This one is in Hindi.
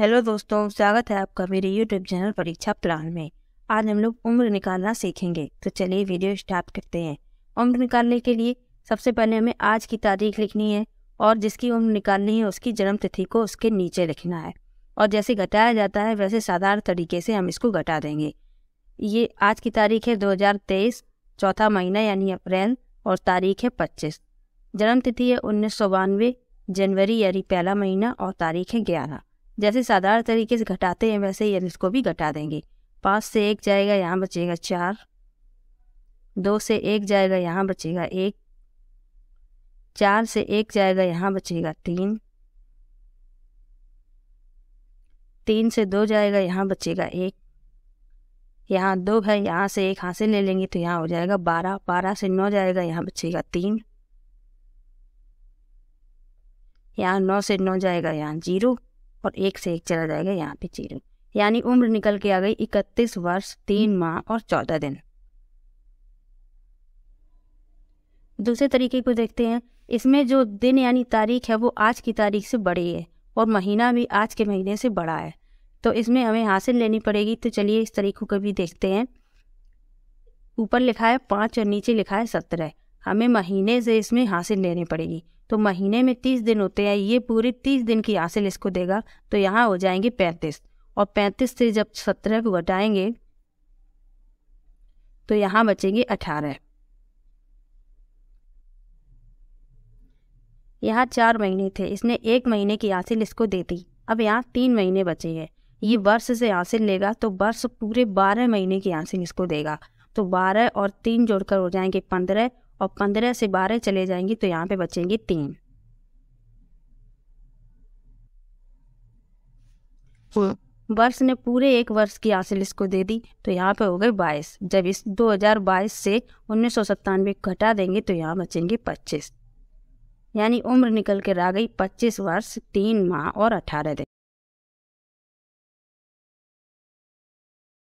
हेलो दोस्तों स्वागत है आपका मेरे यूट्यूब चैनल परीक्षा प्लान में आज हम लोग उम्र निकालना सीखेंगे तो चलिए वीडियो स्टार्ट करते हैं उम्र निकालने के लिए सबसे पहले हमें आज की तारीख लिखनी है और जिसकी उम्र निकालनी है उसकी जन्म तिथि को उसके नीचे लिखना है और जैसे घटाया जाता है वैसे साधारण तरीके से हम इसको घटा देंगे ये आज की तारीख है दो चौथा महीना यानी अप्रैल और तारीख है पच्चीस जन्म तिथि है उन्नीस जनवरी यानी पहला महीना और तारीख है ग्यारह जैसे साधारण तरीके से घटाते हैं वैसे ही इसको भी घटा देंगे पाँच से एक जाएगा यहाँ बचेगा चार दो से एक जाएगा यहाँ बचेगा एक चार से एक जाएगा यहाँ बचेगा तीन तीन से दो जाएगा यहाँ बचेगा एक यहाँ दो है यहाँ से एक हाथ से ले लेंगे तो यहाँ हो जाएगा बारह बारह से नौ जाएगा यहाँ बचेगा तीन यहाँ नौ से नौ जाएगा यहाँ जीरो और एक से एक चला जाएगा यहाँ पे चीर यानी उम्र निकल के आ गई इकतीस वर्ष तीन माह और चौदह दिन दूसरे तरीके को देखते हैं इसमें जो दिन यानी तारीख है वो आज की तारीख से बड़ी है और महीना भी आज के महीने से बड़ा है तो इसमें हमें हासिल लेनी पड़ेगी तो चलिए इस तरीकों को भी देखते हैं ऊपर लिखा है पाँच और नीचे लिखा है सत्रह हमें महीने से इसमें हासिल लेनी पड़ेगी तो महीने में तीस दिन होते हैं ये पूरी तीस दिन की हासिल इसको देगा तो यहाँ हो जाएंगे पैंतीस और पैंतीस से जब सत्रह को घटाएंगे तो यहाँ बचेंगे अठारह यहाँ चार महीने थे इसने एक महीने की हासिल इसको दे दी अब यहाँ तीन महीने बचे हैं ये वर्ष से हासिल लेगा तो वर्ष पूरे बारह महीने की हासिल इसको देगा तो बारह और तीन जोड़कर हो जाएंगे पंद्रह और पंद्रह से बारह चले जाएंगे तो यहाँ पे बचेंगे तीन हाँ। वर्ष ने पूरे एक वर्ष की हासिल इसको दे दी तो यहाँ पे हो गए बाईस जब इस दो हजार बाईस से उन्नीस सौ सत्तानवे घटा देंगे तो यहाँ बचेंगे पच्चीस यानी उम्र निकल कर आ गई पच्चीस वर्ष तीन माह और अठारह दिन